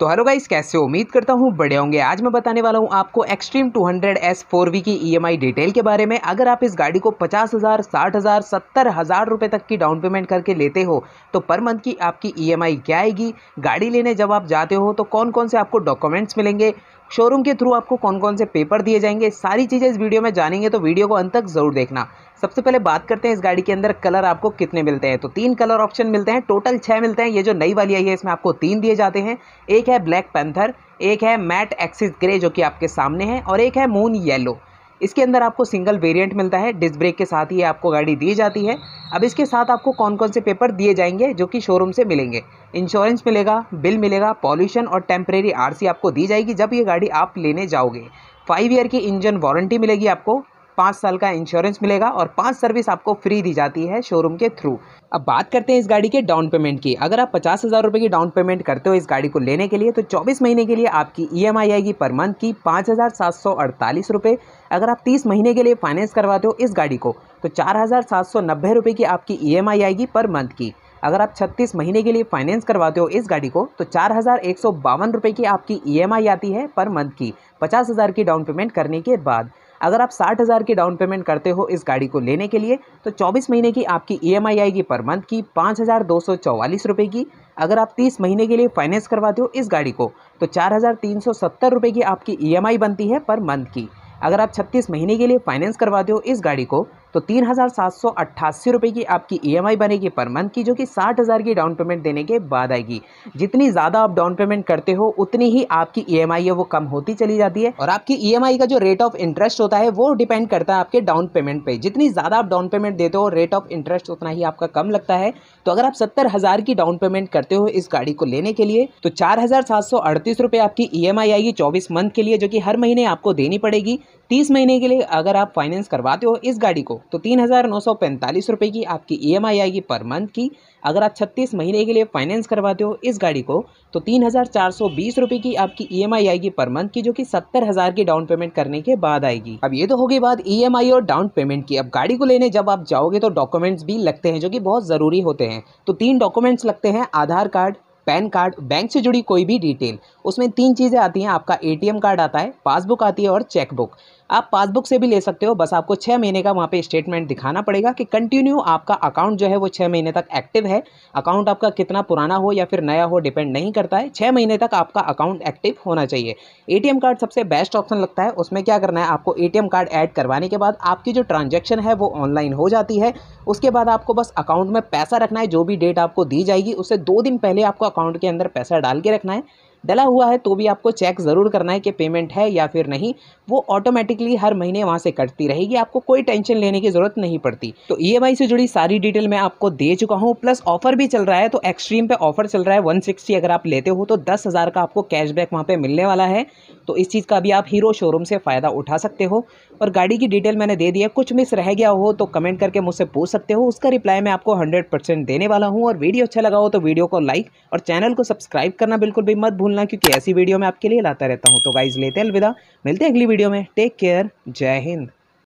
तो hello guys कैसे उम्मीद करता हूँ बड़े होंगे आज मैं बताने वाला हूँ आपको एक्सट्रीम 200 एस फोर वी की ईएमआई e डिटेल के बारे में अगर आप इस गाड़ी को पचास हज़ार साठ हज़ार सत्तर हज़ार रुपये तक की डाउन पेमेंट करके लेते हो तो पर मंथ की आपकी ईएमआई e क्या आएगी गाड़ी लेने जब आप जाते हो तो कौन कौन से आपको डॉक्यूमेंट्स मिलेंगे शोरूम के थ्रू आपको कौन कौन से पेपर दिए जाएंगे सारी चीज़ें इस वीडियो में जानेंगे तो वीडियो को अंत तक ज़रूर देखना सबसे पहले बात करते हैं इस गाड़ी के अंदर कलर आपको कितने मिलते हैं तो तीन कलर ऑप्शन मिलते हैं टोटल छः मिलते हैं ये जो नई वाली आई है इसमें आपको तीन दिए जाते हैं एक है ब्लैक पैंथर एक है मैट एक्सिस ग्रे जो कि आपके सामने है और एक है मून येलो इसके अंदर आपको सिंगल वेरिएंट मिलता है डिस्क ब्रेक के साथ ही आपको गाड़ी दी जाती है अब इसके साथ आपको कौन कौन से पेपर दिए जाएंगे जो कि शोरूम से मिलेंगे इंश्योरेंस मिलेगा बिल मिलेगा पॉल्यूशन और टेम्परेरी आरसी आपको दी जाएगी जब ये गाड़ी आप लेने जाओगे फाइव ईयर की इंजन वारंटी मिलेगी आपको पाँच साल का इंश्योरेंस मिलेगा और पाँच सर्विस आपको फ्री दी जाती है शोरूम के थ्रू अब बात करते हैं इस गाड़ी के डाउन पेमेंट की अगर आप पचास हज़ार रुपये की डाउन पेमेंट करते हो इस गाड़ी को लेने के लिए तो चौबीस महीने के लिए आपकी ई e आएगी पर मंथ की पाँच हज़ार सात सौ अड़तालीस रुपये अगर आप तीस महीने के लिए फाइनेंस करवाते हो इस गाड़ी को तो चार हज़ार सात सौ नब्बे रुपये की आपकी ई e आएगी पर मंथ की अगर आप 36 महीने के लिए फाइनेंस करवाते हो इस गाड़ी को तो चार हज़ार एक सौ बावन रुपये की आपकी आई e आती है पर मंथ की पचास हज़ार की डाउन पेमेंट करने के बाद अगर आप साठ हज़ार की डाउन पेमेंट करते हो इस गाड़ी को लेने के लिए तो चौबीस महीने की आपकी ई e आएगी पर मंथ की पाँच हज़ार दो सौ चौवालीस रुपये की अगर आप तीस महीने के लिए फाइनेंस करवाते हो इस गाड़ी को तो चार हज़ार तीन सौ सत्तर रुपये की आपकी ई e बनती है पर मंथ की अगर आप छत्तीस महीने के लिए फाइनेंस करवाते हो इस गाड़ी को तो तीन हज़ार सात सौ अट्ठासी रुपये की आपकी ईएमआई e बनेगी पर मंथ की जो कि साठ हज़ार की डाउन पेमेंट देने के बाद आएगी जितनी ज़्यादा आप डाउन पेमेंट करते हो उतनी ही आपकी ईएमआई e है वो कम होती चली जाती है और आपकी ईएमआई e का जो रेट ऑफ इंटरेस्ट होता है वो डिपेंड करता है आपके डाउन पेमेंट पर पे। जितनी ज़्यादा आप डाउन पेमेंट देते हो रेट ऑफ इंटरेस्ट उतना ही आपका कम लगता है तो अगर आप सत्तर हज़ार की डाउन पेमेंट करते हो इस गाड़ी को लेने के लिए तो चार हज़ार सात सौ अड़तीस रुपये आपकी ई आएगी चौबीस मंथ के लिए जो कि हर महीने आपको देनी पड़ेगी तीस महीने के लिए अगर आप फाइनेंस करवाते हो इस गाड़ी को तो तीन हज़ार नौ सौ पैंतालीस की आपकी ई एम आई आएगी पर मंथ की अगर आप छत्तीस महीने के लिए फाइनेंस करवाते हो इस गाड़ी को तो तीन हज़ार चार सौ बीस की आपकी ई एम आई आएगी पर मंथ की जो कि सत्तर हज़ार की डाउन पेमेंट करने के बाद आएगी अब ये तो होगी बात ई एम आई और डाउन पेमेंट की अब गाड़ी को लेने जब आप जाओगे तो डॉक्यूमेंट्स भी लगते हैं जो कि बहुत ज़रूरी होते हैं तो तीन डॉक्यूमेंट्स लगते हैं Aadhaar card PAN card bank से जुड़ी कोई भी डिटेल उसमें तीन चीज़ें आती हैं आपका एटीएम कार्ड आता है पासबुक आती है और चेकबुक आप पासबुक से भी ले सकते हो बस आपको छः महीने का वहाँ पे स्टेटमेंट दिखाना पड़ेगा कि कंटिन्यू आपका अकाउंट जो है वो छः महीने तक एक्टिव है अकाउंट आपका कितना पुराना हो या फिर नया हो डिपेंड नहीं करता है छः महीने तक आपका अकाउंट एक्टिव होना चाहिए ए कार्ड सबसे बेस्ट ऑप्शन लगता है उसमें क्या करना है आपको ए कार्ड ऐड करवाने के बाद आपकी जो ट्रांजेक्शन है वो ऑनलाइन हो जाती है उसके बाद आपको बस अकाउंट में पैसा रखना है जो भी डेट आपको दी जाएगी उससे दो दिन पहले आपको अकाउंट के अंदर पैसा डाल के रखना है डला हुआ है तो भी आपको चेक ज़रूर करना है कि पेमेंट है या फिर नहीं वो ऑटोमेटिकली हर महीने वहाँ से कटती रहेगी आपको कोई टेंशन लेने की ज़रूरत नहीं पड़ती तो ई e से जुड़ी सारी डिटेल मैं आपको दे चुका हूँ प्लस ऑफर भी चल रहा है तो एक्सट्रीम पर ऑफर चल रहा है वन अगर आप लेते हो तो दस हज़ार का आपको कैशबैक वहाँ पर मिलने वाला है तो इस चीज़ का भी आप हीरो शोरूम से फ़ायदा उठा सकते हो और गाड़ी की डिटेल मैंने दे दी है कुछ मिस रह गया हो तो कमेंट करके मुझसे पूछ सकते हो उसका रिप्लाई मैं आपको हंड्रेड देने वाला हूँ और वीडियो अच्छा लगा हो तो वीडियो को लाइक और चैनल को सब्सक्राइब करना बिल्कुल भी मत भूल भूलना क्योंकि ऐसी वीडियो मैं आपके लिए लाता रहता हूँ तो गाइज लेते अलविदा मिलते हैं अगली वीडियो में टेक केयर जय हिंद